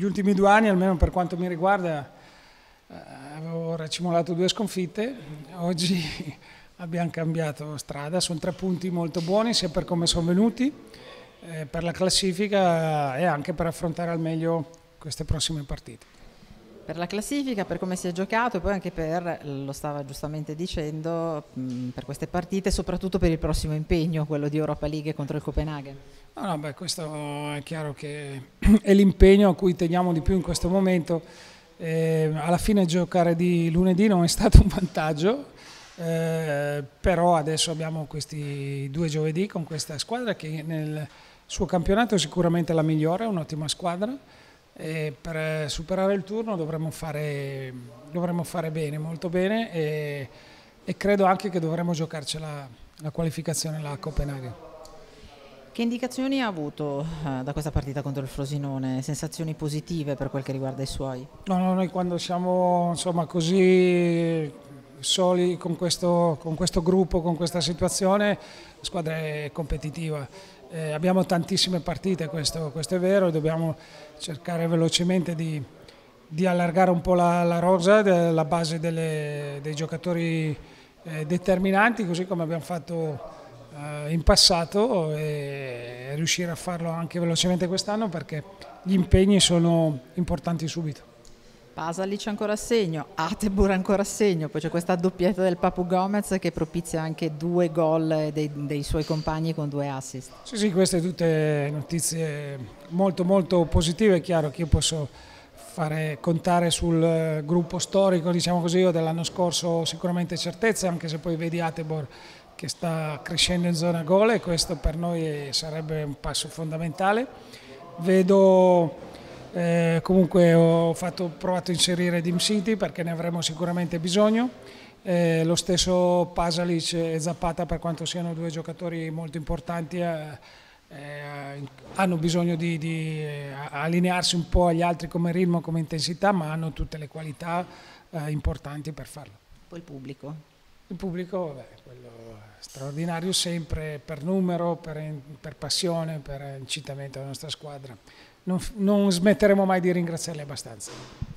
gli ultimi due anni, almeno per quanto mi riguarda, eh, avevo racimolato due sconfitte, oggi abbiamo cambiato strada, sono tre punti molto buoni sia per come sono venuti, eh, per la classifica e anche per affrontare al meglio queste prossime partite per la classifica, per come si è giocato e poi anche per, lo stava giustamente dicendo, per queste partite, soprattutto per il prossimo impegno, quello di Europa League contro il Copenaghen. No, no, beh, questo è chiaro che è l'impegno a cui teniamo di più in questo momento. Eh, alla fine giocare di lunedì non è stato un vantaggio, eh, però adesso abbiamo questi due giovedì con questa squadra che nel suo campionato è sicuramente la migliore, è un'ottima squadra e per superare il turno dovremmo fare, dovremmo fare bene, molto bene e, e, credo anche che dovremmo giocarcela la qualificazione là a Copenaghen. Che indicazioni ha avuto eh, da questa partita contro il Frosinone? Sensazioni positive per quel che riguarda i suoi? No, no noi quando siamo insomma, così soli con questo, con questo gruppo, con questa situazione, la squadra è competitiva. Eh, abbiamo tantissime partite, questo, questo, è vero, e dobbiamo cercare velocemente di, di allargare un po' la, la rosa, la base delle, dei giocatori eh, determinanti, così come abbiamo fatto eh, in passato e riuscire a farlo anche velocemente quest'anno perché gli impegni sono importanti subito. Pasalic ancora a segno, Atebur ancora a segno, poi c'è questa doppietta del Papu Gomez che propizia anche due gol dei, dei, suoi compagni con due assist. Sì, sì, queste sono tutte notizie molto molto positive, è chiaro che io posso fare contare sul eh, gruppo storico, diciamo così, io dell'anno scorso sicuramente certezza, anche se poi vedi Atebor che sta crescendo in zona gol e questo per noi sarebbe un passo fondamentale. Vedo eh, comunque ho fatto, provato a inserire Dim City perché ne avremo sicuramente bisogno. Eh, lo stesso Pasalic e Zappata per quanto siano due giocatori molto importanti eh, eh hanno bisogno di, di, eh, allinearsi un po' agli altri come ritmo, come intensità ma hanno tutte le qualità eh, importanti per farlo. Poi il pubblico? Il pubblico, vabbè, quello straordinario sempre per numero, per, per passione, per incitamento alla nostra squadra. Non, non smetteremo mai di ringraziarli abbastanza.